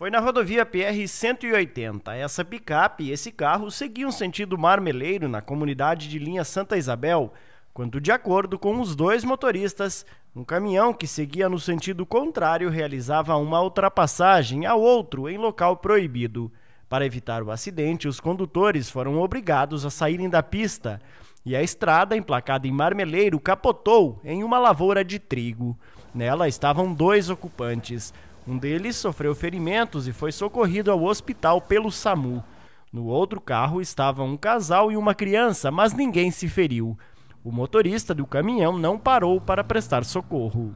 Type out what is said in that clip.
Foi na rodovia PR-180. Essa picape e esse carro seguiam sentido marmeleiro na comunidade de linha Santa Isabel, quando, de acordo com os dois motoristas, um caminhão que seguia no sentido contrário realizava uma ultrapassagem a outro em local proibido. Para evitar o acidente, os condutores foram obrigados a saírem da pista e a estrada, emplacada em marmeleiro, capotou em uma lavoura de trigo. Nela estavam dois ocupantes. Um deles sofreu ferimentos e foi socorrido ao hospital pelo SAMU. No outro carro estavam um casal e uma criança, mas ninguém se feriu. O motorista do caminhão não parou para prestar socorro.